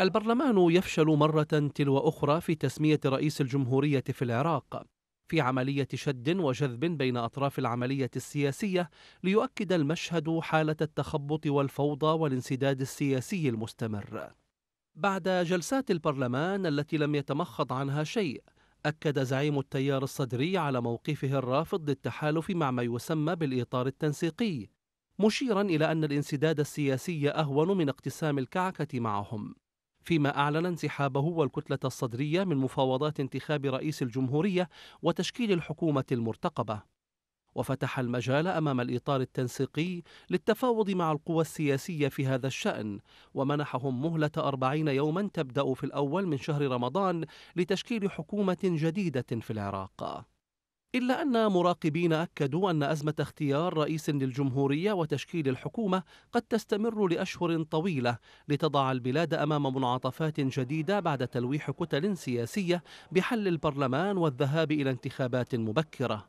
البرلمان يفشل مرة تلو أخرى في تسمية رئيس الجمهورية في العراق في عملية شد وجذب بين أطراف العملية السياسية ليؤكد المشهد حالة التخبط والفوضى والانسداد السياسي المستمر. بعد جلسات البرلمان التي لم يتمخض عنها شيء، أكد زعيم التيار الصدري على موقفه الرافض للتحالف مع ما يسمى بالإطار التنسيقي، مشيرا إلى أن الانسداد السياسي أهون من اقتسام الكعكة معهم. فيما أعلن انسحابه والكتلة الصدرية من مفاوضات انتخاب رئيس الجمهورية وتشكيل الحكومة المرتقبة وفتح المجال امام الاطار التنسيقي للتفاوض مع القوى السياسيه في هذا الشان ومنحهم مهله اربعين يوما تبدا في الاول من شهر رمضان لتشكيل حكومه جديده في العراق إلا أن مراقبين أكدوا أن أزمة اختيار رئيس للجمهورية وتشكيل الحكومة قد تستمر لأشهر طويلة لتضع البلاد أمام منعطفات جديدة بعد تلويح كتل سياسية بحل البرلمان والذهاب إلى انتخابات مبكرة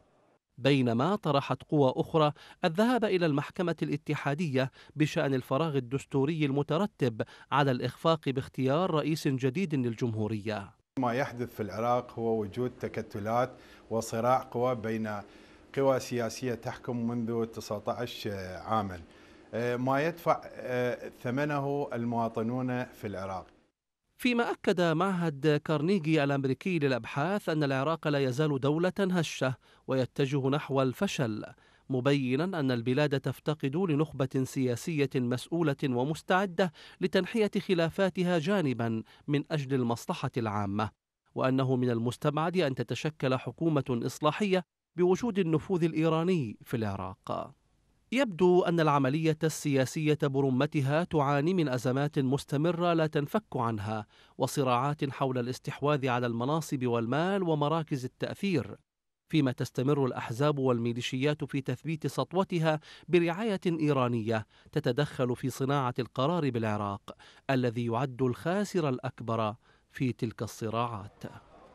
بينما طرحت قوى أخرى الذهاب إلى المحكمة الاتحادية بشأن الفراغ الدستوري المترتب على الإخفاق باختيار رئيس جديد للجمهورية ما يحدث في العراق هو وجود تكتلات وصراع قوى بين قوى سياسية تحكم منذ 19 عاما آه، ما يدفع آه، ثمنه المواطنون في العراق فيما أكد معهد كارنيجي الأمريكي للأبحاث أن العراق لا يزال دولة هشة ويتجه نحو الفشل مبينا أن البلاد تفتقد لنخبة سياسية مسؤولة ومستعدة لتنحية خلافاتها جانبا من أجل المصلحة العامة وأنه من المستبعد أن تتشكل حكومة إصلاحية بوجود النفوذ الإيراني في العراق يبدو أن العملية السياسية برمتها تعاني من أزمات مستمرة لا تنفك عنها وصراعات حول الاستحواذ على المناصب والمال ومراكز التأثير فيما تستمر الأحزاب والميليشيات في تثبيت سطوتها برعاية إيرانية تتدخل في صناعة القرار بالعراق الذي يعد الخاسر الأكبر في تلك الصراعات